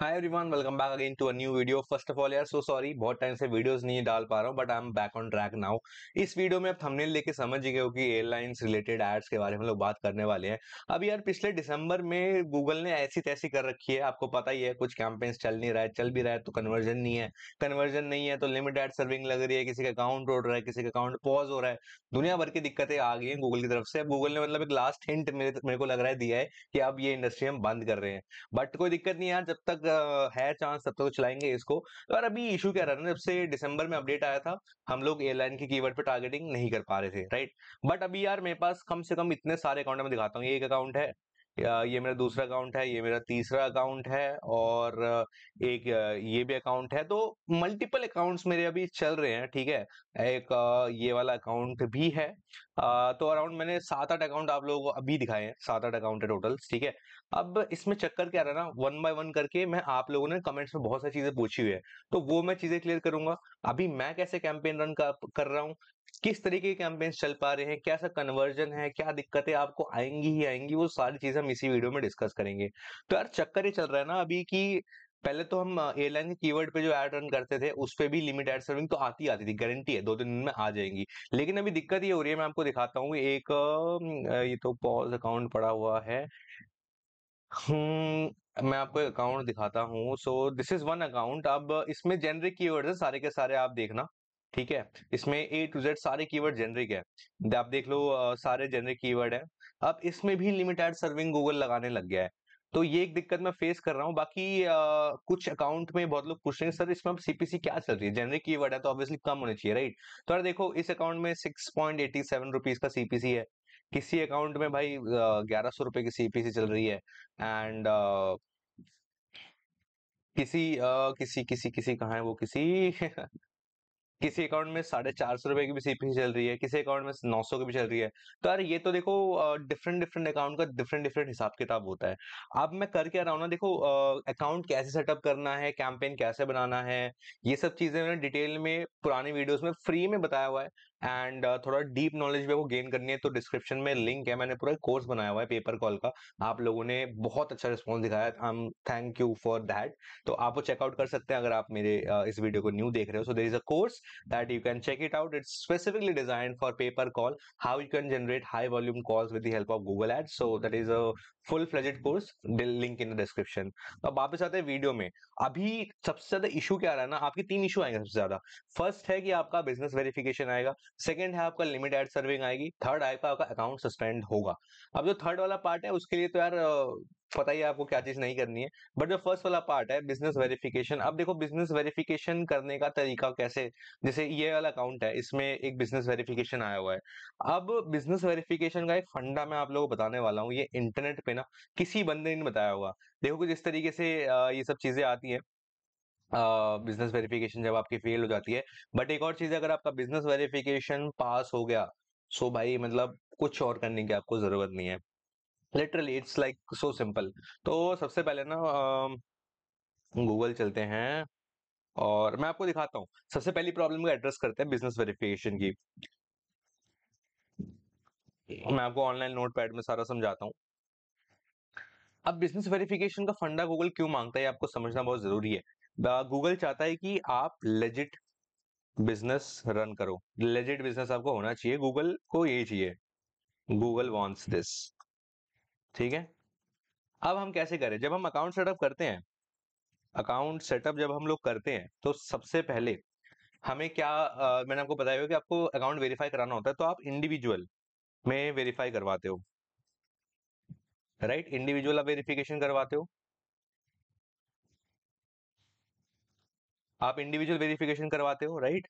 Hi everyone welcome back again to a new video first of all यार so sorry बहुत time से videos नहीं डाल पा रहा हूँ but I am back on track now इस वीडियो में आप थंबनेल लेके समझ गए हो कि एयरलाइंस रिलेटेड एड्स के बारे में लोग बात करने वाले हैं अब यार पिछले दिसंबर में गूगल ने ऐसी तैसी कर रखी है आपको पता ही है कुछ कैंपेन्स चल नहीं रहा है चल भी रहा है तो कन्वर्जन नहीं है कन्वर्जन नहीं है तो लिमिट एड सर्विंग लग रही है किसी का अकाउंट उड़ रहा है किसी का अकाउंट पॉज हो रहा है दुनिया भर की दिक्कतें आ गई है गूगल की तरफ से अब गूगल ने मतलब एक लास्ट हिंट मेरे को लग रहा है दिया है कि अब ये इंडस्ट्री हम बंद कर रहे हैं बट कोई दिक्कत नहीं यार जब तक तक uh, है चांस तब तक तो चलाएंगे इसको और अभी इशू क्या रहा है जब से दिसंबर में अपडेट आया था हम लोग एयरलाइन की कीवर्ड पे टारगेटिंग नहीं कर पा रहे थे राइट बट अभी यार मेरे पास कम से कम इतने सारे अकाउंट में दिखाता हूँ ये एक अकाउंट है ये मेरा दूसरा अकाउंट है ये मेरा तीसरा अकाउंट है और uh, एक uh, ये भी अकाउंट है तो मल्टीपल अकाउंट्स मेरे अभी चल रहे हैं ठीक है एक ये वाला अकाउंट भी है तो अराउंड मैंने सात आठ अकाउंट आप लोगों को अभी दिखाए हैं सात आठ अकाउंट है टोटल ठीक है अब इसमें चक्कर क्या रहा ना वन बाय वन करके मैं आप लोगों ने कमेंट्स में बहुत सारी चीजें पूछी हुई है तो वो मैं चीजें क्लियर करूंगा अभी मैं कैसे कैंपेन रन कर रहा हूँ किस तरीके के कैंपेन्स चल पा रहे हैं क्या सा कन्वर्जन है क्या दिक्कतें आपको आएंगी ही आएंगी वो सारी चीजें हम इसी वीडियो में डिस्कस करेंगे तो यार चक्कर ये चल रहा है ना अभी की पहले तो हम एयरलाइन के कीवर्ड पे जो एड रन करते थे उस पर भी लिमिट एड सर्विंग तो आती आती थी गारंटी है दो तीन दिन में आ जाएंगी लेकिन अभी दिक्कत ये हो रही है मैं आपको दिखाता हूँ एक ये तो पॉज अकाउंट पड़ा हुआ है हम्म, मैं आपको अकाउंट दिखाता हूँ so this is one account अब इसमें जेनरिक कीवर्ड है सारे के सारे आप देखना ठीक है इसमें ए टू जेड सारे कीवर्ड जेनरिक है आप देख लो सारे जेनरिक कीवर्ड है अब इसमें भी लिमिटेड सर्विंग गूगल लगाने लग गया है तो ये एक दिक्कत मैं फेस कर रहा हूँ बाकी आ, कुछ अकाउंट में बहुत लोग पूछ रहे हैं सर इसमें सीपीसी क्या चल रही है जेनरिक की वर्ड है तो ऑब्वियसली कम होना चाहिए राइट तो यार देखो इस अकाउंट में six point eighty seven rupees का सीपीसी है किसी अकाउंट में भाई ग्यारह सौ रुपए की सीपीसी चल रही है एंड किसी आ, किसी किसी किसी कहा है वो किसी किसी अकाउंट में साढ़े चार सौ रुपए की भी सीपी चल रही है किसी अकाउंट में नौ सौ की भी चल रही है तो यार ये तो देखो डिफरेंट डिफरेंट अकाउंट का डिफरेंट डिफरेंट हिसाब किताब होता है अब मैं कर क्या रहा हूँ ना देखो अकाउंट कैसे सेटअप करना है कैंपेन कैसे बनाना है ये सब चीजें मैंने डिटेल में पुराने वीडियोज में फ्री में बताया हुआ है एंड uh, थोड़ा डीप नॉलेज भी वो गेन करनी है तो डिस्क्रिप्शन में लिंक है मैंने पूरा कोर्स बनाया हुआ है पेपर कॉल का आप लोगों ने बहुत अच्छा रिस्पॉन्स दिखाया I am thank you for that तो आप वो चेकआउट कर सकते हैं अगर आप मेरे uh, इस वीडियो को न्यू देख रहे हो so there is a course that you can check it out it's specifically design for pay per call how you can generate high volume calls with the help of Google ad so that is a full fledged course link in the description अब वापस आते हैं video में अभी सबसे ज्यादा issue क्या आ रहा है ना आपके तीन इशू आएंगे सबसे ज्यादा फर्स्ट है कि आपका बिजनेस वेरिफिकेशन आएगा सेकेंड है आपका लिमिट एड सर्विंग आएगी थर्ड आएगा आपका अकाउंट सस्पेंड होगा अब जो थर्ड वाला पार्ट है उसके लिए तो यार पता ही आपको क्या चीज नहीं करनी है बट जो फर्स्ट वाला पार्ट है बिजनेस वेरिफिकेशन अब देखो बिजनेस वेरिफिकेशन करने का तरीका कैसे जैसे ये वाला अकाउंट है इसमें एक बिजनेस वेरिफिकेशन आया हुआ है अब बिजनेस वेरिफिकेशन का एक फंडा मैं आप लोगों को बताने वाला हूँ ये इंटरनेट पे ना किसी बंदे ने बताया हुआ देखो जिस तरीके से ये सब चीजें आती है बिजनेस uh, वेरिफिकेशन जब आपकी फेल हो जाती है बट एक और चीज अगर आपका बिजनेस वेरिफिकेशन पास हो गया सो तो so भाई मतलब कुछ और करने की आपको जरूरत नहीं है literally it's like so simple तो सबसे पहले ना गूगल uh, चलते हैं और मैं आपको दिखाता हूँ सबसे पहली प्रॉब्लम को एड्रेस करते हैं बिजनेस वेरिफिकेशन की मैं आपको ऑनलाइन नोट पैड में सारा समझाता हूँ अब बिजनेस वेरिफिकेशन का फंडा गूगल क्यों मांगता है आपको समझना बहुत जरूरी है गूगल चाहता है कि आप लेजिट बिजनेस रन करो लेजिट बिजनेस आपको होना चाहिए गूगल को यही चाहिए गूगल वॉन्ट्स दिस ठीक है अब हम कैसे करें जब हम अकाउंट सेटअप करते हैं अकाउंट सेटअप जब हम लोग करते हैं तो सबसे पहले हमें क्या आ, मैंने आपको बताया कि आपको अकाउंट वेरीफाई कराना होता है तो आप इंडिविजुअल में वेरीफाई करवाते हो राइट इंडिविजुअल आप वेरिफिकेशन करवाते हो आप इंडिविजुअल वेरिफिकेशन करवाते हो राइट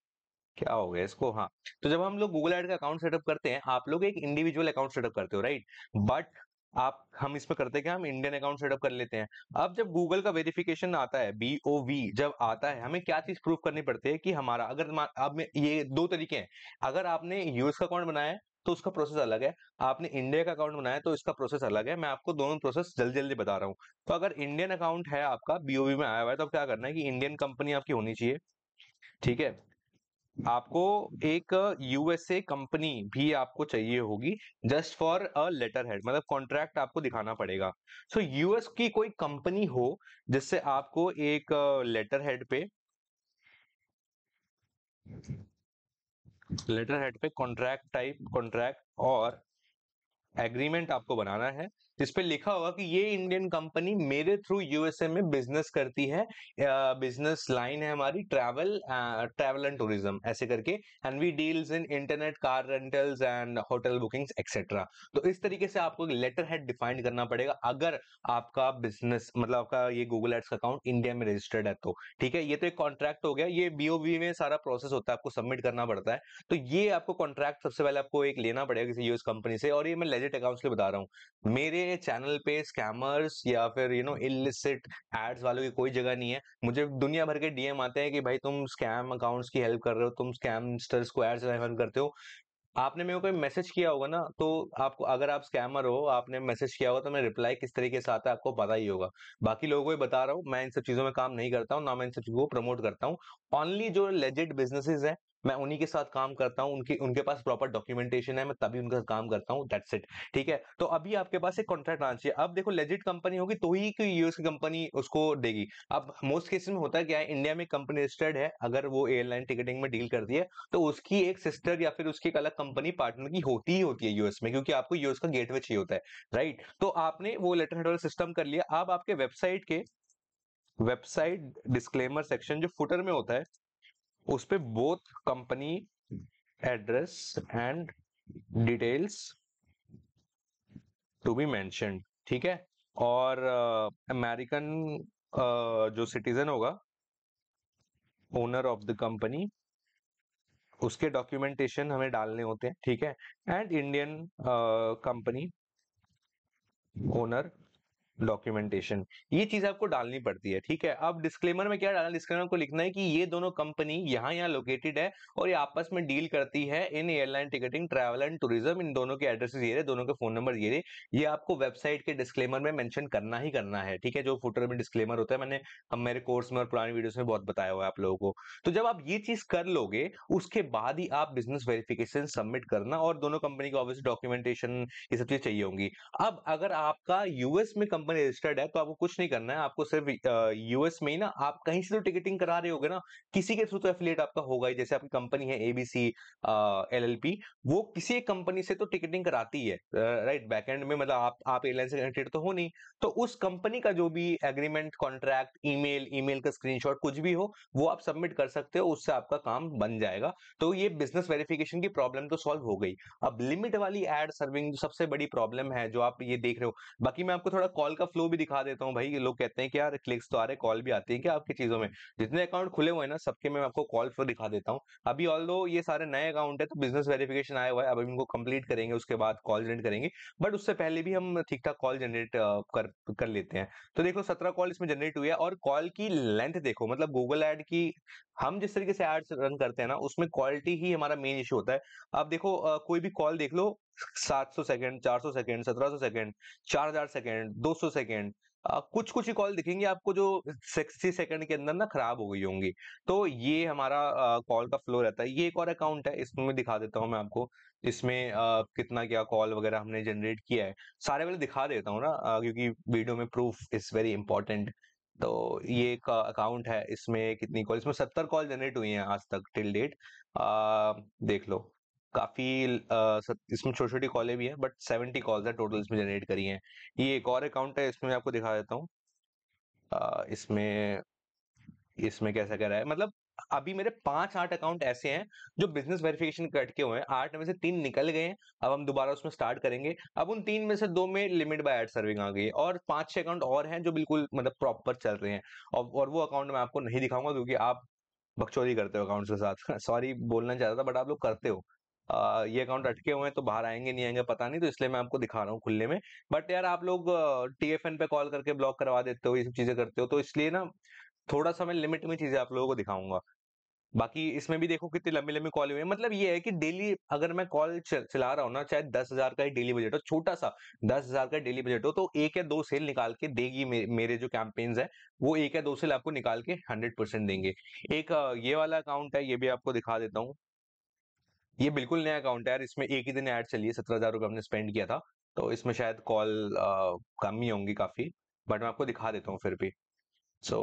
क्या हो गया इसको हाँ तो जब हम लोग गूगल एड का अकाउंट सेटअप करते हैं आप लोग एक इंडिविजुअल अकाउंट सेटअप करते हो राइट बट आप हम इसमें करते हैं कि हम इंडियन अकाउंट सेटअप कर लेते हैं अब जब गूगल का वेरिफिकेशन आता है बी ओ वी जब आता है हमें क्या चीज प्रूफ करनी पड़ती है कि हमारा अगर अब ये दो तरीके हैं अगर आपने यूएस का अकाउंट बनाया है तो उसका प्रोसेस अलग है आपने इंडिया का अकाउंट बनाया तो इसका प्रोसेस अलग है मैं आपको दोनों प्रोसेस जल्दी जल्दी बता रहा हूँ तो अगर इंडियन अकाउंट है आपका बीओबी में आया हुआ है तो क्या करना है कि इंडियन कंपनी आपकी होनी चाहिए ठीक है आपको एक यूएसए कंपनी भी आपको चाहिए होगी just for a letter head मतलब कॉन्ट्रैक्ट आपको दिखाना पड़ेगा सो so, यूएस की कोई कंपनी हो जिससे आपको एक लेटर uh, हेड पे लेटर हेड पे कॉन्ट्रैक्ट टाइप कॉन्ट्रैक्ट और एग्रीमेंट आपको बनाना है जिस पे लिखा होगा कि ये इंडियन कंपनी मेरे थ्रू यूएसए में बिजनेस करती है बिजनेस लाइन है हमारी ट्रैवल ट्रैवल एंड टूरिज्म ऐसे करके and we deals in internet car rentals and hotel bookings etcetera तो इस तरीके से आपको लेटर हेड डिफाइन करना पड़ेगा अगर आपका बिजनेस मतलब आपका ये गूगल एड्स अकाउंट इंडिया में रजिस्टर्ड है तो ठीक है ये तो एक कॉन्ट्रैक्ट हो गया ये बीओवी में सारा प्रोसेस होता है आपको सबमिट करना पड़ता है तो ये आपको कॉन्ट्रैक्ट सबसे पहले आपको एक लेना पड़ेगा किसी यूएस कंपनी से और ये मैं लेजेट अकाउंट्स के बता रहा हूँ मेरे चैनल पे स्कैमर्स या फिर यू नो इलिसिट एड्स वालों की कोई जगह नहीं है मुझे दुनिया भर के डीएम आते हैं कि भाई तुम स्कैम अकाउंट्स की हेल्प कर रहे हो तुम स्कैमस्टर्स को एड्स रन करते हो आपने मेरे को कोई मैसेज किया होगा ना तो आपको अगर आप स्कैमर हो आपने मैसेज किया होगा तो मैं रिप्लाई किस तरीके से आता है आपको पता ही होगा बाकी लोगों को ही बता रहा हूँ मैं इन सब चीजों में काम नहीं करता हूँ ना मैं इन सब चीजों को प्रमोट करता हूँ ओनली जो लेजिट बिजनेसेस हैं मैं उन्हीं के साथ काम करता हूँ उनके उनके पास प्रॉपर डॉक्यूमेंटेशन है मैं तभी उनके साथ काम करता हूँ दैट्स इट ठीक है तो अभी आपके पास एक कॉन्ट्रैक्ट आना चाहिए अब देखो लेजिट कंपनी होगी तो ही कोई यूएस की कंपनी उसको देगी अब मोस्ट केसेस में होता है क्या है इंडिया में कंपनी रजिस्टर्ड है अगर वो एयरलाइन टिकटिंग में डील करती है तो उसकी एक सिस्टर या फिर उसकी एक अलग कंपनी पार्टनर की होती ही होती है यूएस में क्योंकि आपको यूएस का गेटवे चाहिए होता है राइट तो आपने वो लेटर हेड वाला सिस्टम कर लिया अब आपके वेबसाइट के वेबसाइट डिस्क्लेमर सेक्शन जो फुटर में होता है उस पर both company address and details to be mention ठीक है और अमेरिकन uh, uh, जो सिटीजन होगा ओनर ऑफ द कंपनी उसके डॉक्यूमेंटेशन हमें डालने होते हैं ठीक है and Indian company owner documentation ये चीज आपको डालनी पड़ती है ठीक है अब डिस्क्लेमर में क्या डालना डिस्क्लेमर को लिखना है कि ये दोनों कंपनी यहाँ यहाँ लोकेटेड है और ये आपस में डील करती है in airline ticketing travel and tourism इन दोनों के एड्रेसेस ये रहे दोनों के फोन नंबर ये रहे ये आपको वेबसाइट के डिस्क्लेमर में मैंशन करना ही करना है ठीक है जो फोटो में डिस्क्लेमर होता है मैंने हम मेरे कोर्स में और पुरानी वीडियो में बहुत बताया हुआ है आप लोगों को तो जब आप ये चीज कर लोगे उसके बाद ही आप बिजनेस वेरिफिकेशन सबमिट करना और दोनों कंपनी को ऑब्वियसली डॉक्यूमेंटेशन ये सब चीज चाहिए होंगी अब अगर आपका यूएस में कंपनी रजिस्टर्ड है तो आपको कुछ नहीं करना है आपको सिर्फ यूएस में ही ना आप कहीं से तो टिकटिंग करा रहे होगे ना किसी के थ्रू तो एफिलियट आपका होगा ही जैसे आपकी कंपनी है एबीसी एल एल पी वो किसी एक कंपनी से तो टिकटिंग कराती है राइट बैकएंड में मतलब आप आप एयरलाइन से कनेक्टेड तो हो नहीं तो उस कंपनी का जो भी एग्रीमेंट कॉन्ट्रैक्ट ईमेल ईमेल का स्क्रीनशॉट कुछ भी हो वो आप सबमिट कर सकते हो उससे आपका काम बन जाएगा तो ये बिजनेस वेरिफिकेशन की प्रॉब्लम तो सॉल्व हो गई अब लिमिट वाली एड सर्विंग सबसे बड़ी प्रॉब्लम है जो आप ये देख रहे हो बाकी मैं आपको थोड़ा कॉल कॉल का फ्लो भी दिखा देता हूँ भाई लोग कहते हैं कि यार क्लिक्स तो आ रहे कॉल भी आती है क्या आपकी चीजों में जितने अकाउंट खुले हुए ना सबके मैं आपको कॉल फ्लो दिखा देता हूँ अभी ऑल ये सारे नए अकाउंट है तो बिजनेस वेरिफिकेशन आया हुआ है अब इनको कंप्लीट करेंगे उसके बाद कॉल जनरेट करेंगे बट उससे पहले भी हम ठीक ठाक कॉल जनरेट कर कर लेते हैं तो देखो सत्रह कॉल इसमें जनरेट हुई है और कॉल की लेंथ देखो मतलब गूगल एड की हम जिस तरीके से एड्स रन करते हैं ना उसमें क्वालिटी ही हमारा मेन इशू होता है अब देखो कोई भी कॉल देख लो 700 second 400 second 1700 second 4000 second 200 second second कुछ कुछ ही कॉल दिखेंगे आपको जो सिक्सटी सेकंड के अंदर ना खराब हो गई होंगी तो ये हमारा कॉल का फ्लो रहता है ये एक और अकाउंट है इसमें दिखा देता हूँ मैं आपको इसमें कितना क्या कॉल वगैरह हमने जनरेट किया है सारे वाले दिखा देता हूँ ना क्योंकि वीडियो में प्रूफ इज वेरी इंपॉर्टेंट तो ये एक अकाउंट है इसमें कितनी कॉल इसमें सत्तर कॉल जनरेट हुई है आज तक टिल डेट देख लो काफी इसमें छोटी छोटी कॉलें भी है बट सेवेंटी कॉल्स है टोटल इसमें जनरेट करी हैं ये एक और अकाउंट है इसमें मैं आपको दिखा देता हूँ इसमें इसमें कैसा कर रहा है मतलब अभी मेरे पांच आठ अकाउंट ऐसे हैं जो बिजनेस वेरिफिकेशन कट के हुए हैं आठ में से तीन निकल गए हैं अब हम दोबारा उसमें स्टार्ट करेंगे अब उन तीन में से दो में लिमिट बाय एड सर्विंग आ गई है और पांच छह अकाउंट और हैं जो बिल्कुल मतलब प्रॉपर चल रहे हैं और, और वो अकाउंट मैं आपको नहीं दिखाऊंगा क्योंकि आप बकचोरी करते हो अकाउंट्स के साथ सॉरी बोलना चाहता था बट आप लोग करते हो ये अकाउंट अटके हुए हैं तो बाहर आएंगे नहीं आएंगे पता नहीं तो इसलिए मैं आपको दिखा रहा हूँ खुले में बट यार आप लोग टीएफएन पे कॉल करके ब्लॉक करवा देते हो ये सब चीजें करते हो तो इसलिए ना थोड़ा सा मैं लिमिट में चीजें आप लोगों को दिखाऊंगा बाकी इसमें भी देखो कितनी लंबी लंबी कॉल हुई है मतलब ये है कि डेली अगर मैं कॉल चला रहा हूँ ना चाहे दस हजार का ही डेली बजट हो छोटा सा दस हजार का डेली बजट हो तो एक या दो सेल निकाल के देगी मे, मेरे जो कैंपेन्स है वो एक या दो सेल आपको निकाल के हंड्रेड परसेंट देंगे एक ये वाला अकाउंट है ये भी आपको दिखा देता हूँ ये बिल्कुल नया अकाउंट है यार इसमें एक ही दिन ऐड चली है सत्रह हजार रुपये हमने स्पेंड किया था तो इसमें शायद कॉल कम ही होंगी काफ़ी बट मैं आपको दिखा देता हूँ फिर भी सो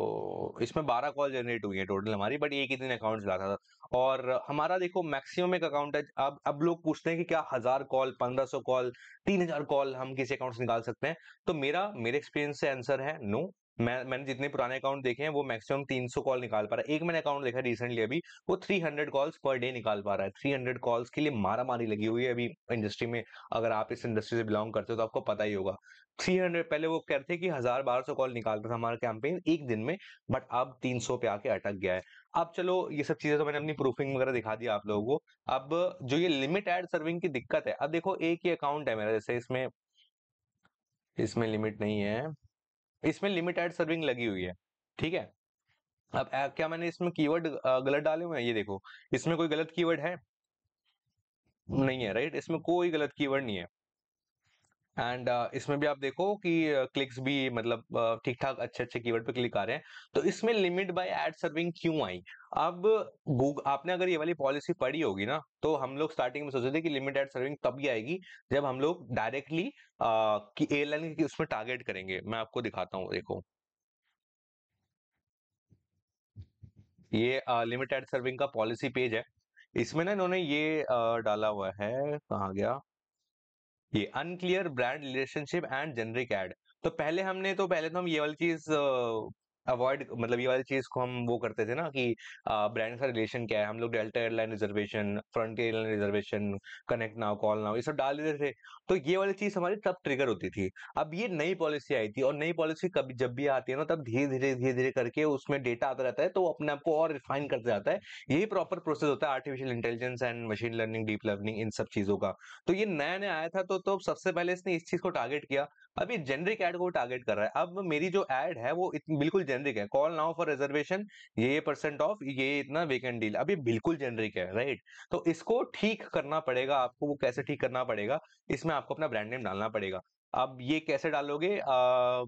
so, इसमें बारह कॉल जनरेट हुई है टोटल हमारी बट एक ही दिन अकाउंट चला था और हमारा देखो मैक्सिमम एक अकाउंट है अब अब लोग पूछते हैं कि क्या हजार कॉल पंद्रह सौ कॉल तीन हजार कॉल हम किसी अकाउंट से निकाल सकते हैं तो मेरा मेरे एक्सपीरियंस से आंसर है नो मैं मैंने जितने पुराने अकाउंट देखे हैं वो मैक्सिमम 300 कॉल निकाल पा रहा है एक मैंने अकाउंट देखा रिसेंटली अभी वो 300 कॉल्स पर डे निकाल पा रहा है 300 कॉल्स के लिए मारा मारी लगी हुई है अभी इंडस्ट्री में अगर आप इस इंडस्ट्री से बिलोंग करते हो तो आपको पता ही होगा 300 पहले वो कहते कि हजार बारह सौ कॉल निकालता था हमारा कैंपेन एक दिन में बट अब तीन पे आके अटक गया है अब चलो ये सब चीजें तो मैंने अपनी प्रूफिंग वगैरह दिखा दी आप लोगों को अब जो ये लिमिट एड सर्विंग की दिक्कत है अब देखो एक ही अकाउंट है मेरा जैसे इसमें इसमें लिमिट नहीं है इसमें लिमिटेड सर्विंग लगी हुई है ठीक है अब क्या मैंने इसमें कीवर्ड गलत डाले हुए हैं ये देखो इसमें कोई गलत कीवर्ड है नहीं है राइट इसमें कोई गलत कीवर्ड नहीं है एंड uh, इसमें भी आप देखो कि क्लिक्स uh, भी मतलब ठीक uh, ठाक अच्छे अच्छे कीवर्ड पे क्लिक आ रहे हैं तो इसमें लिमिट बाय एड सर्विंग क्यों आई अब गूग आपने अगर ये वाली पॉलिसी पढ़ी होगी ना तो हम लोग स्टार्टिंग में सोचे थे कि लिमिट एड सर्विंग तब ही आएगी जब हम लोग डायरेक्टली uh, एयरलाइन की उसमें टारगेट करेंगे मैं आपको दिखाता हूँ देखो ये लिमिट एड सर्विंग का पॉलिसी पेज है इसमें ना इन्होंने ये डाला हुआ है कहा गया ये unclear brand relationship and generic ad तो पहले हमने तो पहले तो हम ये वाली चीज अवॉइड मतलब ये वाली चीज को हम वो करते थे ना कि ब्रांड का रिलेशन क्या है हम लोग Delta airline reservation front airline reservation connect now call now ये सब डाल देते थे तो ये वाली चीज हमारी तब ट्रिगर होती थी अब ये नई पॉलिसी आई थी और नई पॉलिसी कभी जब भी आती है ना तब धीरे धीरे धीरे धीरे करके उसमें डेटा आता रहता है तो वो अपने आप को और रिफाइन करते जाता है यही प्रॉपर प्रोसेस होता है artificial intelligence and machine learning deep learning इन सब चीजों का तो ये नया नया आया था तो, तो सबसे पहले इसने इस चीज को टारगेट किया अभी जेनरिक एड को टारगेट कर रहा है अब मेरी जो एड है वो बिल्कुल जेनरिक है कॉल नाउ फॉर रिजर्वेशन ये परसेंट ऑफ ये इतना वेकेंट डील अभी बिल्कुल जेनरिक है राइट तो इसको ठीक करना पड़ेगा आपको वो कैसे ठीक करना पड़ेगा इसमें आपको अपना ब्रांड नेम डालना पड़ेगा अब ये कैसे डालोगे आ,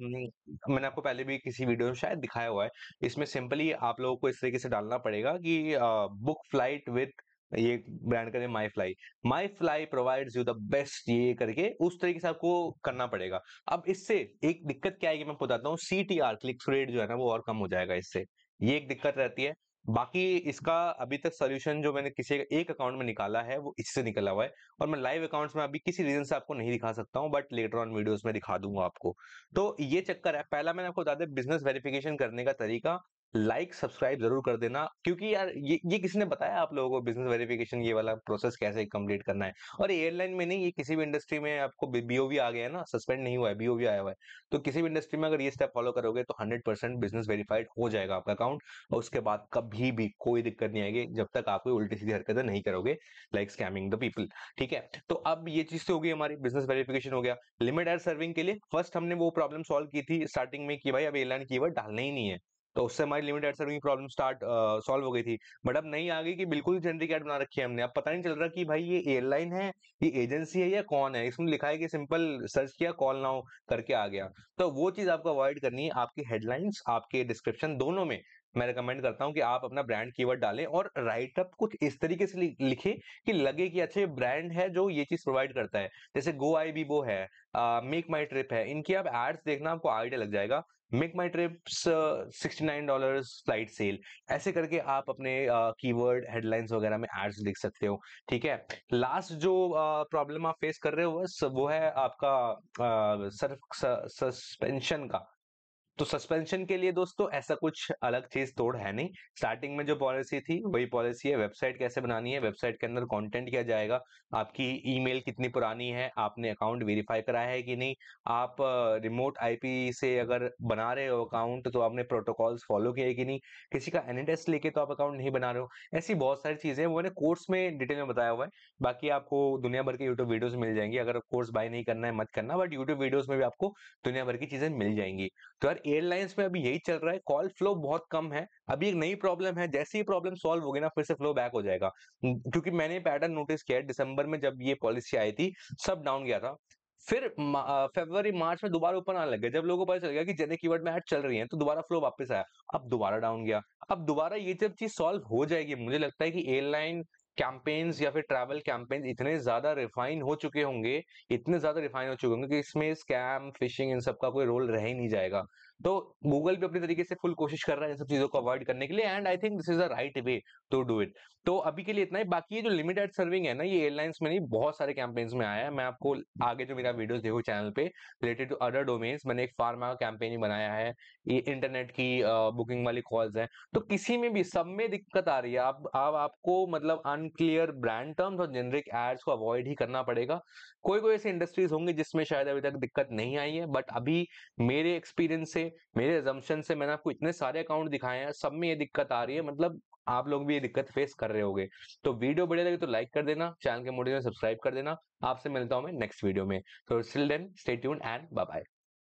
मैंने आपको पहले भी किसी वीडियो में शायद दिखाया हुआ है इसमें सिंपली आप लोगों को इस तरीके से डालना पड़ेगा कि आ, बुक फ्लाइट विथ ये ब्रांड का my fly my fly provide you the best ये करके उस तरीके से आपको करना पड़ेगा अब इससे एक दिक्कत क्या आएगी मैं बताता हूँ C T R click rate जो है ना वो और कम हो जाएगा इससे ये एक दिक्कत रहती है बाकी इसका अभी तक सोल्यूशन जो मैंने किसी एक अकाउंट में निकाला है वो इससे निकला हुआ है और मैं लाइव अकाउंट्स में अभी किसी रीजन से आपको नहीं दिखा सकता हूँ बट लेटर ऑन वीडियोस में दिखा दूंगा आपको तो ये चक्कर है पहला मैंने आपको बता दें बिजनेस वेरिफिकेशन करने का तरीका लाइक सब्सक्राइब जरूर कर देना क्योंकि यार ये ये किसने बताया आप लोगों को बिजनेस वेरिफिकेशन ये वाला प्रोसेस कैसे कंप्लीट करना है और एयरलाइन में नहीं ये किसी भी इंडस्ट्री में आपको बीओवी आ गया है ना सस्पेंड नहीं हुआ है बीओवी आया हुआ है तो किसी भी इंडस्ट्री में अगर ये स्टेप फॉलो करोगे तो हंड्रेड बिजनेस वेरीफाइड हो जाएगा आपका अकाउंट और उसके बाद कभी भी कोई दिक्कत नहीं आएगी जब तक आप कोई उल्टी सीधी हरकतें नहीं करोगे लाइक स्कैमिंग द पीपल ठीक है तो अब ये चीज तो होगी हमारी बिजनेस वेरिफिकेशन हो गया लिमिट एयर सर्विंग के लिए फर्स्ट हमने वो प्रॉब्लम सॉल्व की थी स्टार्टिंग में कि भाई अब एयरलाइन की डालना ही नहीं है तो उससे हमारी limit ad serving problem start solve हो गई थी बट अब नहीं आ गई कि बिल्कुल जेनरिक एड बना रखी है हमने अब पता नहीं चल रहा कि भाई ये एयरलाइन है ये एजेंसी है या कौन है इसमें लिखा है कि सिंपल सर्च किया कॉल नाउ करके आ गया तो वो चीज आपको अवॉइड करनी है आपकी हेडलाइंस आपके डिस्क्रिप्शन दोनों में मैं रिकमेंड करता हूं कि आप अपना ब्रांड कीवर्ड डालें और राइट अप कुछ इस तरीके से लिखें कि लगे कि अच्छे ब्रांड है जो ये चीज प्रोवाइड करता है जैसे गो आई बी वो है मेक माई ट्रिप है इनकी आप एड्स देखना आपको आइडिया लग जाएगा make my trips sixty nine dollar flight sale ऐसे करके आप अपने कीवर्ड uh, हेडलाइंस वगैरह में एड्स लिख सकते हो ठीक है लास्ट जो प्रॉब्लम uh, आप फेस कर रहे हो वो है आपका uh, सस्पेंशन का तो सस्पेंशन के लिए दोस्तों ऐसा कुछ अलग चीज तोड़ है नहीं स्टार्टिंग में जो पॉलिसी थी हम्म। वही पॉलिसी है वेबसाइट कैसे बनानी है वेबसाइट के अंदर कंटेंट क्या जाएगा आपकी ईमेल कितनी पुरानी है आपने अकाउंट वेरीफाई कराया है कि नहीं आप रिमोट आईपी से अगर बना रहे हो अकाउंट तो आपने प्रोटोकॉल्स फॉलो किए कि नहीं किसी का एनी लेके तो आप अकाउंट नहीं बना रहे हो ऐसी बहुत सारी चीजें वो मैंने कोर्स में डिटेल में बताया हुआ है बाकी आपको दुनिया भर के यूट्यूब वीडियोज मिल जाएंगी अगर कोर्स बाय नहीं करना है मत करना बट यूट्यूब वीडियोज में भी आपको दुनिया भर की चीजें मिल जाएंगी तो यार एयरलाइंस में अभी यही चल रहा है कॉल फ्लो बहुत कम है अभी एक नई प्रॉब्लम है जैसे ही प्रॉब्लम सॉल्व होगी ना फिर से फ्लो बैक हो जाएगा क्योंकि मैंने पैटर्न नोटिस किया है दिसंबर में जब ये पॉलिसी आई थी सब डाउन गया था फिर फरवरी मार्च में दोबारा ऊपर आने लग गया जब लोगों को पता चल गया कि जेने की वर्ड में ऐड चल रही है तो दोबारा फ्लो वापस आया अब दोबारा डाउन गया अब दोबारा ये जब चीज सॉल्व हो जाएगी मुझे लगता है कि एयरलाइन कैंपेन्स या फिर ट्रैवल कैंपेन्स इतने ज्यादा रिफाइन हो चुके होंगे इतने ज्यादा रिफाइन हो चुके होंगे कि इसमें स्कैम फिशिंग इन सब का कोई रोल रह ही नहीं जाएगा तो गूगल भी अपने तरीके से फुल कोशिश कर रहा है सब चीजों को अवॉइड करने के लिए and I think this is the right way to do it तो अभी के लिए इतना ही बाकी ये जो लिमिटेड सर्विंग है ना ये एयरलाइंस में नहीं बहुत सारे कैंपेन्स में आया है मैं आपको आगे जो मेरा वीडियोस देखो चैनल पे रिलेटेड टू अदर डोमेन्स मैंने एक फार्मा का कैंपेन बनाया है ये इंटरनेट की बुकिंग वाली कॉल्स है तो किसी में भी सब में दिक्कत आ रही है आप, आप आपको मतलब अनक्लियर ब्रांड टर्म्स और जेनरिक एड्स को अवॉइड ही करना पड़ेगा कोई कोई ऐसी इंडस्ट्रीज होंगी जिसमें शायद अभी तक दिक्कत नहीं आई है बट अभी मेरे एक्सपीरियंस से मेरे एजम्पन से मैंने आपको इतने सारे अकाउंट दिखाए हैं सब में ये दिक्कत आ रही है मतलब आप लोग भी ये दिक्कत फेस कर रहे होगे तो वीडियो बढ़िया लगे तो लाइक कर देना चैनल के में सब्सक्राइब कर देना आपसे मिलता हूं मैं नेक्स्ट वीडियो में तो सिल डेन स्टे एंड बाय